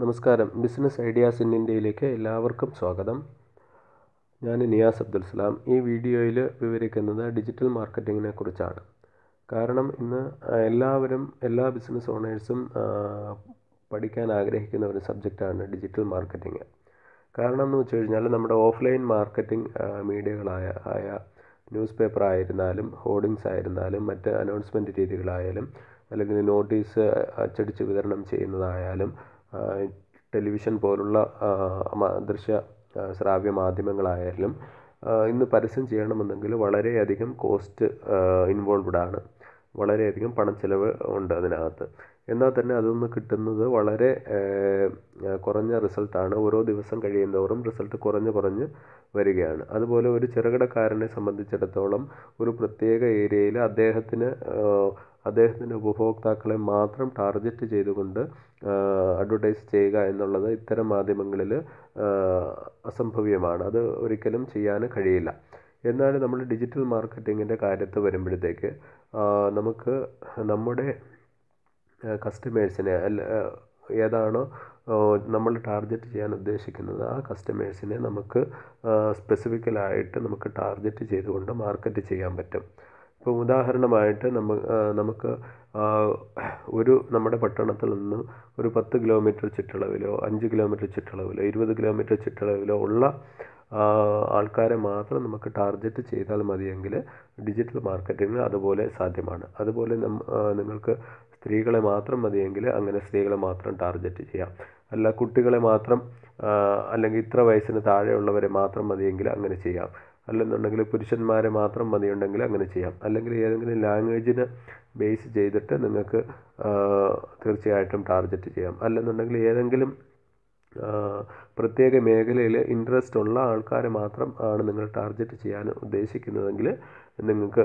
നമസ്കാരം business ideas in ഇന്ത്യയിലേക്ക് എല്ലാവർക്കും സ്വാഗതം ഞാൻ നിയാസ് അബ്ദുൽ സലാം ഈ വീഡിയോയിൽ വിവരിക്കുന്നത് ഡിജിറ്റൽ മാർക്കറ്റിങ്ങിനെ കുറിച്ചാണ് കാരണം ഇന്ന് എല്ലാവരും എല്ലാ ബിസിനസ് ഓണേഴ്സും പഠിക്കാൻ ആഗ്രഹിക്കുന്ന ഒരു സബ്ജക്റ്റാണ് ഡിജിറ്റൽ മാർക്കറ്റിംഗ് കാരണം എന്ന് വെച്ച് കഴിഞ്ഞാൽ നമ്മുടെ ഓഫ്ലൈൻ മാർക്കറ്റിംഗ് മീഡിയകളായ ആയ ന്യൂസ് പേപ്പർ ആയിരുന്നാലും ഹോർഡിങ്സ് ആയിരുന്നാലും മറ്റ് അനൗൺസ്മെൻറ്റ് രീതികളായാലും അല്ലെങ്കിൽ നോട്ടീസ് അച്ചടിച്ച് വിതരണം ചെയ്യുന്നതായാലും ടെലിവിഷൻ പോലുള്ള ദൃശ്യ ശ്രാവ്യ മാധ്യമങ്ങളായാലും ഇന്ന് പരസ്യം ചെയ്യണമെന്നുണ്ടെങ്കിൽ വളരെയധികം കോസ്റ്റ് ആണ് വളരെയധികം പണം ചിലവ് ഉണ്ട് അതിനകത്ത് എന്നാൽ തന്നെ അതൊന്ന് കിട്ടുന്നത് വളരെ കുറഞ്ഞ റിസൾട്ടാണ് ഓരോ ദിവസം കഴിയുന്തോറും റിസൾട്ട് കുറഞ്ഞ് കുറഞ്ഞ് വരികയാണ് അതുപോലെ ഒരു ചെറുകിടക്കാരനെ സംബന്ധിച്ചിടത്തോളം ഒരു പ്രത്യേക ഏരിയയിൽ അദ്ദേഹത്തിന് അദ്ദേഹത്തിൻ്റെ ഉപഭോക്താക്കളെ മാത്രം ടാർഗറ്റ് ചെയ്തുകൊണ്ട് അഡ്വർടൈസ് ചെയ്യുക എന്നുള്ളത് ഇത്തരം മാധ്യമങ്ങളിൽ അസംഭവ്യമാണ് അത് ഒരിക്കലും ചെയ്യാൻ കഴിയില്ല എന്നാൽ നമ്മൾ ഡിജിറ്റൽ മാർക്കറ്റിങ്ങിൻ്റെ കാര്യത്ത് വരുമ്പോഴത്തേക്ക് നമുക്ക് നമ്മുടെ കസ്റ്റമേഴ്സിനെ അല്ല ഏതാണോ നമ്മൾ ടാർഗറ്റ് ചെയ്യാൻ ഉദ്ദേശിക്കുന്നത് ആ കസ്റ്റമേഴ്സിനെ നമുക്ക് സ്പെസിഫിക്കലായിട്ട് നമുക്ക് ടാർഗറ്റ് ചെയ്തുകൊണ്ട് മാർക്കറ്റ് ചെയ്യാൻ പറ്റും ഇപ്പം ഉദാഹരണമായിട്ട് നമ്മ നമുക്ക് ഒരു നമ്മുടെ പട്ടണത്തിൽ നിന്ന് ഒരു പത്ത് കിലോമീറ്റർ ചുറ്റളവിലോ അഞ്ച് കിലോമീറ്റർ ചുറ്റളവിലോ ഇരുപത് കിലോമീറ്റർ ചുറ്റളവിലോ ഉള്ള ആൾക്കാരെ മാത്രം നമുക്ക് ടാർഗറ്റ് ചെയ്താൽ മതിയെങ്കിൽ ഡിജിറ്റൽ മാർക്കറ്റിംഗ് അതുപോലെ സാധ്യമാണ് അതുപോലെ നിങ്ങൾക്ക് സ്ത്രീകളെ മാത്രം മതിയെങ്കിൽ അങ്ങനെ സ്ത്രീകളെ മാത്രം ടാർഗറ്റ് ചെയ്യാം അല്ല കുട്ടികളെ മാത്രം അല്ലെങ്കിൽ ഇത്ര വയസ്സിന് താഴെയുള്ളവരെ മാത്രം മതിയെങ്കിൽ അങ്ങനെ ചെയ്യാം അല്ലെന്നുണ്ടെങ്കിൽ പുരുഷന്മാരെ മാത്രം മതിയുണ്ടെങ്കിൽ അങ്ങനെ ചെയ്യാം അല്ലെങ്കിൽ ഏതെങ്കിലും ലാംഗ്വേജിന് ബേസ് ചെയ്തിട്ട് നിങ്ങൾക്ക് തീർച്ചയായിട്ടും ടാർഗറ്റ് ചെയ്യാം അല്ലെന്നുണ്ടെങ്കിൽ ഏതെങ്കിലും പ്രത്യേക മേഖലയിൽ ഇൻട്രസ്റ്റ് ഉള്ള ആൾക്കാരെ മാത്രം ആണ് നിങ്ങൾ ടാർഗറ്റ് ചെയ്യാൻ ഉദ്ദേശിക്കുന്നതെങ്കിൽ നിങ്ങൾക്ക്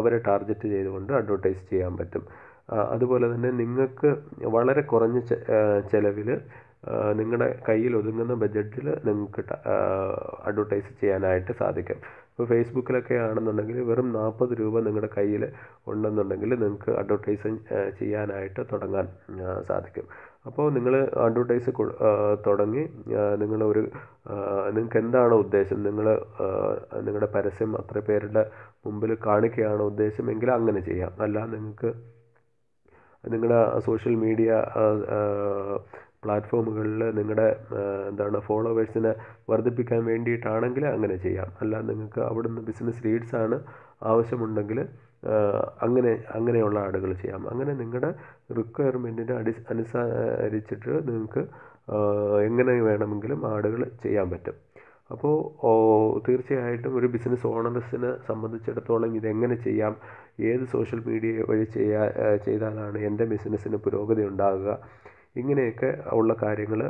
അവരെ ടാർഗറ്റ് ചെയ്തുകൊണ്ട് അഡ്വർടൈസ് ചെയ്യാൻ പറ്റും അതുപോലെ തന്നെ നിങ്ങൾക്ക് വളരെ കുറഞ്ഞ ചെലവിൽ നിങ്ങളുടെ കയ്യിൽ ഒതുങ്ങുന്ന ബഡ്ജറ്റിൽ നിങ്ങൾക്ക് അഡ്വർടൈസ് ചെയ്യാനായിട്ട് സാധിക്കും ഇപ്പോൾ ഫേസ്ബുക്കിലൊക്കെ ആണെന്നുണ്ടെങ്കിൽ വെറും നാൽപ്പത് രൂപ നിങ്ങളുടെ കയ്യിൽ ഉണ്ടെന്നുണ്ടെങ്കിൽ നിങ്ങൾക്ക് അഡ്വർടൈസ് ചെയ്യാനായിട്ട് തുടങ്ങാൻ സാധിക്കും അപ്പോൾ നിങ്ങൾ അഡ്വർടൈസ് തുടങ്ങി നിങ്ങൾ ഒരു നിങ്ങൾക്ക് എന്താണ് ഉദ്ദേശം നിങ്ങൾ നിങ്ങളുടെ പരസ്യം അത്ര പേരുടെ മുമ്പിൽ കാണിക്കുകയാണ് ഉദ്ദേശമെങ്കിൽ അങ്ങനെ ചെയ്യാം അല്ല നിങ്ങൾക്ക് നിങ്ങളുടെ സോഷ്യൽ മീഡിയ പ്ലാറ്റ്ഫോമുകളിൽ നിങ്ങളുടെ എന്താണ് ഫോളോവേഴ്സിനെ വർദ്ധിപ്പിക്കാൻ വേണ്ടിയിട്ടാണെങ്കിൽ അങ്ങനെ ചെയ്യാം അല്ല നിങ്ങൾക്ക് അവിടുന്ന് ബിസിനസ് ലീഡ്സാണ് ആവശ്യമുണ്ടെങ്കിൽ അങ്ങനെ അങ്ങനെയുള്ള ആടുകൾ ചെയ്യാം അങ്ങനെ നിങ്ങളുടെ റിക്വയർമെൻറ്റിനെ അടി അനുസരിച്ചിട്ട് നിങ്ങൾക്ക് എങ്ങനെ വേണമെങ്കിലും ആടുകൾ ചെയ്യാൻ പറ്റും അപ്പോൾ തീർച്ചയായിട്ടും ഒരു ബിസിനസ് ഓണേഴ്സിനെ സംബന്ധിച്ചിടത്തോളം ഇതെങ്ങനെ ചെയ്യാം ഏത് സോഷ്യൽ മീഡിയ വഴി ചെയ്യാ ചെയ്താലാണ് എൻ്റെ ബിസിനസ്സിന് പുരോഗതി ഉണ്ടാകുക ഇങ്ങനെയൊക്കെ ഉള്ള കാര്യങ്ങൾ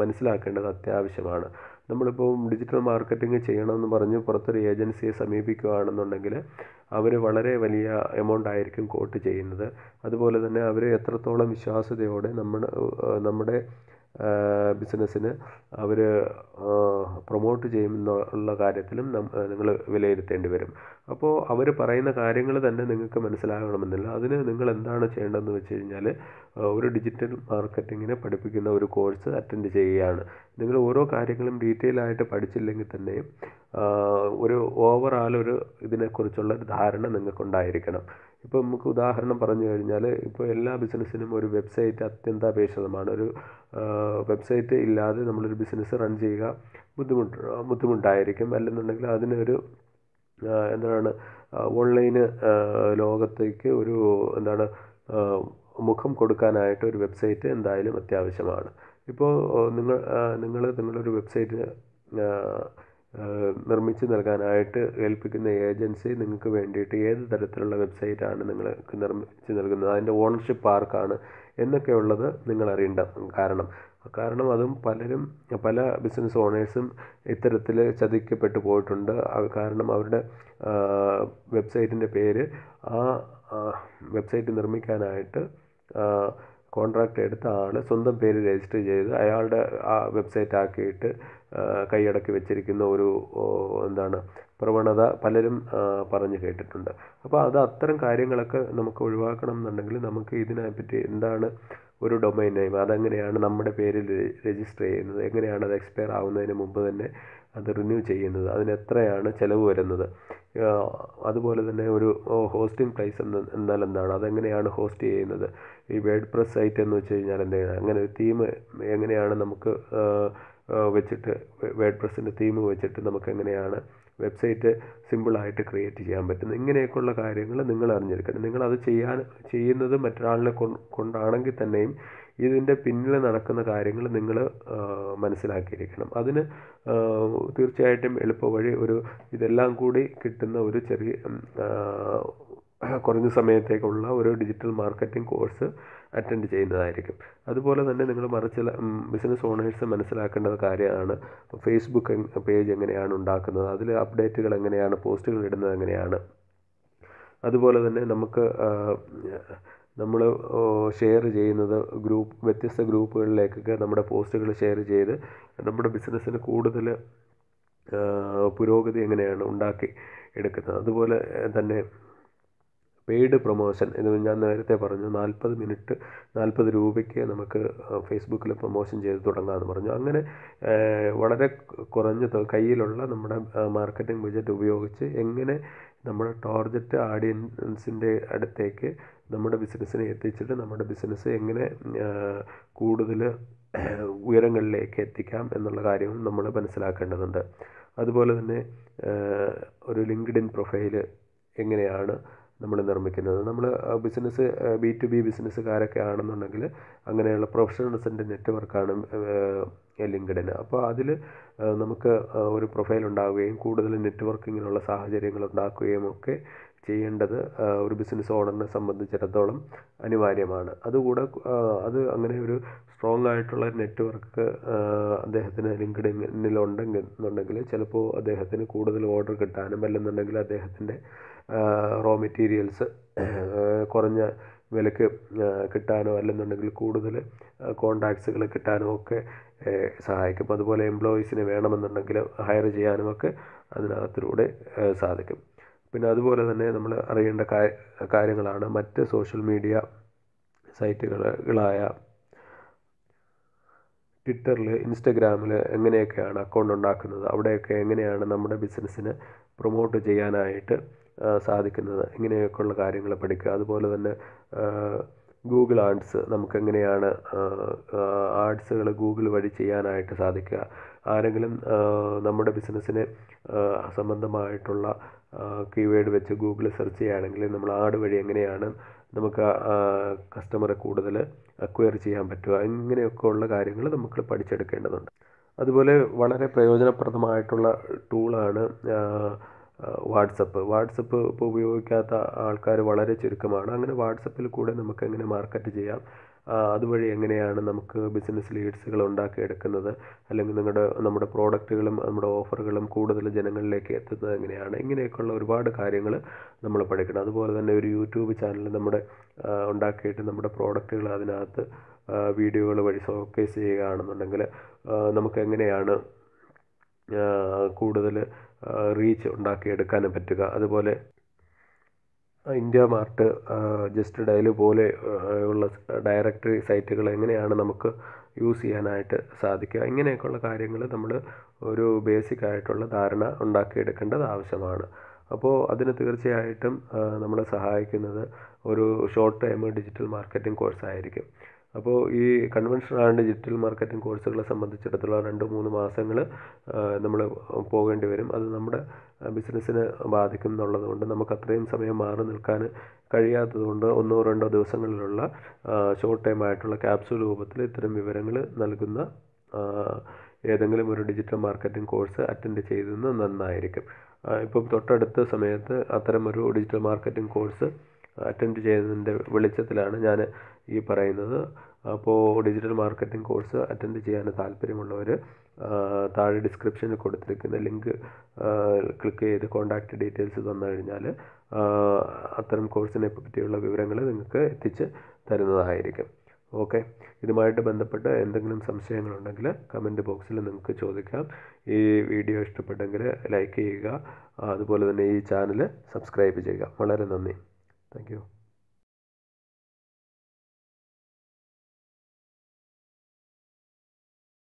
മനസ്സിലാക്കേണ്ടത് അത്യാവശ്യമാണ് നമ്മളിപ്പോൾ ഡിജിറ്റൽ മാർക്കറ്റിംഗ് ചെയ്യണമെന്ന് പറഞ്ഞ് പുറത്തൊരു ഏജൻസിയെ സമീപിക്കുകയാണെന്നുണ്ടെങ്കിൽ അവർ വളരെ വലിയ എമൗണ്ട് ആയിരിക്കും കോട്ട് ചെയ്യുന്നത് അതുപോലെ തന്നെ അവർ എത്രത്തോളം വിശ്വാസ്യതയോടെ നമ്മൾ നമ്മുടെ ബിസിനസ്സിന് അവർ പ്രൊമോട്ട് ചെയ്യുമെന്നുള്ള കാര്യത്തിലും നിങ്ങൾ വിലയിരുത്തേണ്ടി വരും അപ്പോൾ അവർ പറയുന്ന കാര്യങ്ങൾ തന്നെ നിങ്ങൾക്ക് മനസ്സിലാകണമെന്നില്ല അതിന് നിങ്ങൾ എന്താണ് ചെയ്യേണ്ടതെന്ന് വെച്ച് കഴിഞ്ഞാൽ ഒരു ഡിജിറ്റൽ മാർക്കറ്റിങ്ങിനെ പഠിപ്പിക്കുന്ന ഒരു കോഴ്സ് അറ്റൻഡ് ചെയ്യുകയാണ് നിങ്ങൾ ഓരോ കാര്യങ്ങളും ഡീറ്റെയിൽ ആയിട്ട് പഠിച്ചില്ലെങ്കിൽ തന്നെയും ഒരു ഓവറാൾ ഒരു ഇതിനെക്കുറിച്ചുള്ള ഒരു ധാരണ നിങ്ങൾക്കുണ്ടായിരിക്കണം ഇപ്പോൾ നമുക്ക് ഉദാഹരണം പറഞ്ഞു കഴിഞ്ഞാൽ ഇപ്പോൾ എല്ലാ ബിസിനസ്സിനും ഒരു വെബ്സൈറ്റ് അത്യന്താപേക്ഷിതമാണ് ഒരു വെബ്സൈറ്റ് ഇല്ലാതെ നമ്മളൊരു ബിസിനസ് റൺ ചെയ്യുക ബുദ്ധിമുട്ട് ബുദ്ധിമുട്ടായിരിക്കും അല്ലെന്നുണ്ടെങ്കിൽ അതിനൊരു എന്താണ് ഓൺലൈന് ലോകത്തേക്ക് ഒരു എന്താണ് മുഖം കൊടുക്കാനായിട്ട് ഒരു വെബ്സൈറ്റ് എന്തായാലും അത്യാവശ്യമാണ് ഇപ്പോൾ നിങ്ങൾ നിങ്ങൾ നിങ്ങളൊരു വെബ്സൈറ്റ് നിർമ്മിച്ച് നൽകാനായിട്ട് ഏൽപ്പിക്കുന്ന ഏജൻസി നിങ്ങൾക്ക് വേണ്ടിയിട്ട് ഏത് തരത്തിലുള്ള വെബ്സൈറ്റാണ് നിങ്ങൾക്ക് നിർമ്മിച്ച് നൽകുന്നത് അതിൻ്റെ ഓണർഷിപ്പ് ആർക്കാണ് എന്നൊക്കെ ഉള്ളത് നിങ്ങൾ അറിയേണ്ട കാരണം കാരണം അതും പലരും പല ബിസിനസ് ഓണേഴ്സും ഇത്തരത്തിൽ ചതിക്കപ്പെട്ടു പോയിട്ടുണ്ട് കാരണം അവരുടെ വെബ്സൈറ്റിൻ്റെ പേര് ആ വെബ്സൈറ്റ് നിർമ്മിക്കാനായിട്ട് കോൺട്രാക്റ്റ് എടുത്ത ആൾ സ്വന്തം പേര് രജിസ്റ്റർ ചെയ്ത് അയാളുടെ ആ വെബ്സൈറ്റ് ആക്കിയിട്ട് കൈയടക്കി വെച്ചിരിക്കുന്ന ഒരു എന്താണ് പ്രവണത പലരും പറഞ്ഞു കേട്ടിട്ടുണ്ട് അപ്പോൾ അത് അത്തരം കാര്യങ്ങളൊക്കെ നമുക്ക് ഒഴിവാക്കണം എന്നുണ്ടെങ്കിൽ നമുക്ക് ഇതിനെപ്പറ്റി എന്താണ് ഒരു ഡൊമൈൻ നെയിം അതെങ്ങനെയാണ് നമ്മുടെ പേരിൽ രജിസ്റ്റർ ചെയ്യുന്നത് എങ്ങനെയാണ് അത് എക്സ്പയർ ആവുന്നതിന് മുമ്പ് തന്നെ അത് റിന്യൂ ചെയ്യുന്നത് അതിന് എത്രയാണ് ചിലവ് വരുന്നത് അതുപോലെ തന്നെ ഒരു ഹോസ്റ്റിംഗ് പ്ലേസ് എന്ന് എന്നാൽ എന്താണ് അതെങ്ങനെയാണ് ഹോസ്റ്റ് ചെയ്യുന്നത് ഈ വേഡ് പ്രസ് സൈറ്റ് എന്ന് വെച്ച് കഴിഞ്ഞാൽ എന്തെങ്കിലും അങ്ങനെ ഒരു തീം എങ്ങനെയാണ് നമുക്ക് വെച്ചിട്ട് വേഡ് പ്രസിൻ്റെ തീം വെച്ചിട്ട് നമുക്ക് എങ്ങനെയാണ് വെബ്സൈറ്റ് സിമ്പിളായിട്ട് ക്രിയേറ്റ് ചെയ്യാൻ പറ്റുന്നത് ഇങ്ങനെയൊക്കെയുള്ള കാര്യങ്ങൾ നിങ്ങൾ അറിഞ്ഞിരിക്കണം നിങ്ങളത് ചെയ്യാൻ ചെയ്യുന്നത് മറ്റൊരാളിനെ കൊണ്ടാണെങ്കിൽ തന്നെയും ഇതിൻ്റെ പിന്നിൽ നടക്കുന്ന കാര്യങ്ങൾ നിങ്ങൾ മനസ്സിലാക്കിയിരിക്കണം അതിന് തീർച്ചയായിട്ടും എളുപ്പവഴി ഒരു ഇതെല്ലാം കൂടി കിട്ടുന്ന ഒരു ചെറിയ കുറഞ്ഞ സമയത്തേക്കുള്ള ഒരു ഡിജിറ്റൽ മാർക്കറ്റിംഗ് കോഴ്സ് അറ്റൻഡ് ചെയ്യുന്നതായിരിക്കും അതുപോലെ തന്നെ നിങ്ങൾ മറിച്ച് ബിസിനസ് ഓണേഴ്സ് മനസ്സിലാക്കേണ്ട കാര്യമാണ് ഫേസ്ബുക്ക് പേജ് എങ്ങനെയാണ് ഉണ്ടാക്കുന്നത് അതിൽ അപ്ഡേറ്റുകൾ എങ്ങനെയാണ് പോസ്റ്റുകൾ ഇടുന്നത് എങ്ങനെയാണ് അതുപോലെ തന്നെ നമുക്ക് നമ്മൾ ഷെയർ ചെയ്യുന്നത് ഗ്രൂപ്പ് വ്യത്യസ്ത ഗ്രൂപ്പുകളിലേക്കൊക്കെ നമ്മുടെ പോസ്റ്റുകൾ ഷെയർ ചെയ്ത് നമ്മുടെ ബിസിനസ്സിന് കൂടുതൽ പുരോഗതി എങ്ങനെയാണ് ഉണ്ടാക്കി എടുക്കുന്നത് അതുപോലെ തന്നെ പെയ്ഡ് പ്രൊമോഷൻ എന്ന് ഞാൻ നേരത്തെ പറഞ്ഞു നാൽപ്പത് മിനിറ്റ് നാൽപ്പത് രൂപയ്ക്ക് നമുക്ക് ഫേസ്ബുക്കിൽ പ്രൊമോഷൻ ചെയ്ത് തുടങ്ങാമെന്ന് പറഞ്ഞു അങ്ങനെ വളരെ കുറഞ്ഞ കയ്യിലുള്ള നമ്മുടെ മാർക്കറ്റിംഗ് ബഡ്ജറ്റ് ഉപയോഗിച്ച് എങ്ങനെ നമ്മുടെ ടാർഗറ്റ് ആഡിയൻസിൻ്റെ അടുത്തേക്ക് നമ്മുടെ ബിസിനസ്സിനെ എത്തിച്ചിട്ട് നമ്മുടെ ബിസിനസ് എങ്ങനെ കൂടുതൽ ഉയരങ്ങളിലേക്ക് എത്തിക്കാം എന്നുള്ള കാര്യവും നമ്മൾ മനസ്സിലാക്കേണ്ടതുണ്ട് അതുപോലെ തന്നെ ഒരു ലിങ്ക്ഡ് ഇൻ പ്രൊഫൈല് എങ്ങനെയാണ് നമ്മൾ നിർമ്മിക്കുന്നത് നമ്മൾ ബിസിനസ് ബി ടു ബി ബിസിനസ്സുകാരൊക്കെ ആണെന്നുണ്ടെങ്കിൽ അങ്ങനെയുള്ള പ്രൊഫഷണൽസിൻ്റെ നെറ്റ്വർക്കാണ് ലിങ്ക്ഡിന് അപ്പോൾ അതിൽ നമുക്ക് ഒരു പ്രൊഫൈൽ ഉണ്ടാവുകയും കൂടുതൽ നെറ്റ്വർക്കിങ്ങിനുള്ള സാഹചര്യങ്ങൾ ഉണ്ടാക്കുകയും ഒക്കെ ചെയ്യേണ്ടത് ഒരു ബിസിനസ് ഓണറിനെ സംബന്ധിച്ചിടത്തോളം അനിവാര്യമാണ് അതുകൂടെ അത് അങ്ങനെ ഒരു സ്ട്രോങ് ആയിട്ടുള്ള നെറ്റ്വർക്ക് അദ്ദേഹത്തിന് ലിങ്ക്ഡിനിൽ ഉണ്ടെങ്കിൽ എന്നുണ്ടെങ്കിൽ ചിലപ്പോൾ അദ്ദേഹത്തിന് കൂടുതൽ ഓർഡർ കിട്ടാനും അല്ലെന്നുണ്ടെങ്കിൽ അദ്ദേഹത്തിൻ്റെ റോ മെറ്റീരിയൽസ് കുറഞ്ഞ വിലയ്ക്ക് കിട്ടാനോ അല്ലെന്നുണ്ടെങ്കിൽ കൂടുതൽ കോൺടാക്ട്സുകൾ കിട്ടാനോ ഒക്കെ സഹായിക്കും അതുപോലെ എംപ്ലോയീസിനെ വേണമെന്നുണ്ടെങ്കിൽ ഹയർ ഒക്കെ അതിനകത്തിലൂടെ സാധിക്കും പിന്നെ അതുപോലെ തന്നെ നമ്മൾ അറിയേണ്ട കാര്യങ്ങളാണ് മറ്റ് സോഷ്യൽ മീഡിയ സൈറ്റുകളായ ട്വിറ്ററിൽ ഇൻസ്റ്റഗ്രാമിൽ എങ്ങനെയൊക്കെയാണ് അക്കൗണ്ട് ഉണ്ടാക്കുന്നത് അവിടെയൊക്കെ എങ്ങനെയാണ് നമ്മുടെ ബിസിനസ്സിന് പ്രൊമോട്ട് ചെയ്യാനായിട്ട് സാധിക്കുന്നത് ഇങ്ങനെയൊക്കെയുള്ള കാര്യങ്ങൾ പഠിക്കുക അതുപോലെ തന്നെ ഗൂഗിൾ നമുക്ക് നമുക്കെങ്ങനെയാണ് ആർട്സുകൾ ഗൂഗിൾ വഴി ചെയ്യാനായിട്ട് സാധിക്കുക ആരെങ്കിലും നമ്മുടെ ബിസിനസ്സിനെ സംബന്ധമായിട്ടുള്ള കീവേഡ് വെച്ച് ഗൂഗിൾ സെർച്ച് ചെയ്യുകയാണെങ്കിൽ നമ്മൾ ആഡ് വഴി എങ്ങനെയാണ് നമുക്ക് കസ്റ്റമറെ കൂടുതൽ അക്വയർ ചെയ്യാൻ പറ്റുക ഇങ്ങനെയൊക്കെയുള്ള കാര്യങ്ങൾ നമുക്ക് പഠിച്ചെടുക്കേണ്ടതുണ്ട് അതുപോലെ വളരെ പ്രയോജനപ്രദമായിട്ടുള്ള ടൂളാണ് വാട്സപ്പ് വാട്സപ്പ് ഇപ്പോൾ ഉപയോഗിക്കാത്ത ആൾക്കാർ വളരെ ചുരുക്കമാണ് അങ്ങനെ വാട്സപ്പിൽ കൂടെ നമുക്ക് എങ്ങനെ മാർക്കറ്റ് ചെയ്യാം അതുവഴി എങ്ങനെയാണ് നമുക്ക് ബിസിനസ് ലീഡ്സുകൾ ഉണ്ടാക്കിയെടുക്കുന്നത് അല്ലെങ്കിൽ നിങ്ങളുടെ നമ്മുടെ പ്രോഡക്റ്റുകളും നമ്മുടെ ഓഫറുകളും കൂടുതൽ ജനങ്ങളിലേക്ക് എത്തുന്നത് എങ്ങനെയാണ് ഇങ്ങനെയൊക്കെയുള്ള ഒരുപാട് കാര്യങ്ങൾ നമ്മൾ പഠിക്കണം അതുപോലെ തന്നെ ഒരു യൂട്യൂബ് ചാനൽ നമ്മുടെ ഉണ്ടാക്കിയിട്ട് നമ്മുടെ പ്രോഡക്റ്റുകൾ അതിനകത്ത് വീഡിയോകൾ വഴി ഷോക്കേസ് ചെയ്യുകയാണെന്നുണ്ടെങ്കിൽ നമുക്ക് എങ്ങനെയാണ് കൂടുതൽ റീച്ച് ഉണ്ടാക്കിയെടുക്കാനും പറ്റുക അതുപോലെ ഇന്ത്യ മാർട്ട് ജസ്റ്റ് ഡയൽ പോലെ ഉള്ള ഡയറക്ടറി സൈറ്റുകൾ എങ്ങനെയാണ് നമുക്ക് യൂസ് ചെയ്യാനായിട്ട് സാധിക്കുക ഇങ്ങനെയൊക്കെയുള്ള കാര്യങ്ങൾ നമ്മൾ ഒരു ബേസിക് ആയിട്ടുള്ള ധാരണ ഉണ്ടാക്കിയെടുക്കേണ്ടത് ആവശ്യമാണ് അപ്പോൾ അതിന് തീർച്ചയായിട്ടും നമ്മളെ സഹായിക്കുന്നത് ഒരു short time digital marketing course ആയിരിക്കും അപ്പോൾ ഈ കൺവെൻഷണൽ ആൻഡ് ഡിജിറ്റൽ മാർക്കറ്റിംഗ് കോഴ്സുകളെ സംബന്ധിച്ചിടത്തോളം രണ്ട് മൂന്ന് മാസങ്ങൾ നമ്മൾ പോകേണ്ടി വരും അത് നമ്മുടെ ബിസിനസ്സിനെ ബാധിക്കും എന്നുള്ളത് കൊണ്ട് നമുക്ക് അത്രയും സമയം മാറി നിൽക്കാൻ കഴിയാത്തത് കൊണ്ട് ഒന്നോ രണ്ടോ ദിവസങ്ങളിലുള്ള ഷോർട്ട് ടൈം ആയിട്ടുള്ള ക്യാപ്സൂൾ രൂപത്തിൽ ഇത്തരം വിവരങ്ങൾ നൽകുന്ന ഏതെങ്കിലും ഒരു ഡിജിറ്റൽ മാർക്കറ്റിംഗ് കോഴ്സ് അറ്റൻഡ് ചെയ്തെന്ന് നന്നായിരിക്കും ഇപ്പം തൊട്ടടുത്ത സമയത്ത് ഒരു ഡിജിറ്റൽ മാർക്കറ്റിംഗ് കോഴ്സ് അറ്റൻഡ് ചെയ്തതിൻ്റെ വെളിച്ചത്തിലാണ് ഞാൻ ഈ പറയുന്നത് അപ്പോൾ ഡിജിറ്റൽ മാർക്കറ്റിംഗ് കോഴ്സ് അറ്റൻഡ് ചെയ്യാൻ താല്പര്യമുള്ളവർ താഴെ ഡിസ്ക്രിപ്ഷനിൽ കൊടുത്തിരിക്കുന്ന ലിങ്ക് ക്ലിക്ക് ചെയ്ത് കോൺടാക്റ്റ് ഡീറ്റെയിൽസ് തന്നു കഴിഞ്ഞാൽ അത്തരം കോഴ്സിനെ പറ്റിയുള്ള വിവരങ്ങൾ നിങ്ങൾക്ക് എത്തിച്ച് തരുന്നതായിരിക്കും ഓക്കെ ഇതുമായിട്ട് ബന്ധപ്പെട്ട് എന്തെങ്കിലും സംശയങ്ങളുണ്ടെങ്കിൽ കമൻറ്റ് ബോക്സിൽ നിങ്ങൾക്ക് ചോദിക്കാം ഈ വീഡിയോ ഇഷ്ടപ്പെട്ടെങ്കിൽ ലൈക്ക് ചെയ്യുക അതുപോലെ തന്നെ ഈ ചാനൽ സബ്സ്ക്രൈബ് ചെയ്യുക വളരെ നന്ദി താങ്ക്